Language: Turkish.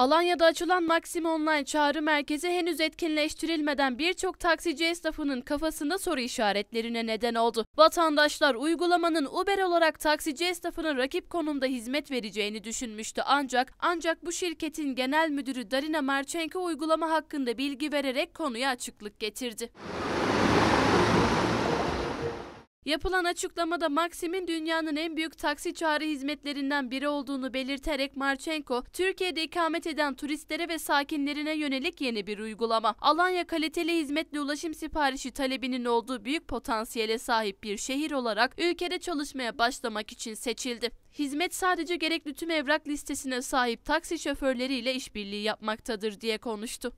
Alanya'da açılan Maxim Online çağrı merkezi henüz etkinleştirilmeden birçok taksici esnafının kafasında soru işaretlerine neden oldu. Vatandaşlar uygulamanın Uber olarak taksici esnafının rakip konumda hizmet vereceğini düşünmüştü ancak ancak bu şirketin genel müdürü Darina Marchenko uygulama hakkında bilgi vererek konuya açıklık getirdi. Yapılan açıklamada Maxim'in dünyanın en büyük taksi çağrı hizmetlerinden biri olduğunu belirterek Marchenko, Türkiye'de ikamet eden turistlere ve sakinlerine yönelik yeni bir uygulama. Alanya kaliteli hizmetli ulaşım siparişi talebinin olduğu büyük potansiyele sahip bir şehir olarak ülkede çalışmaya başlamak için seçildi. Hizmet sadece gerekli tüm evrak listesine sahip taksi şoförleriyle işbirliği yapmaktadır diye konuştu.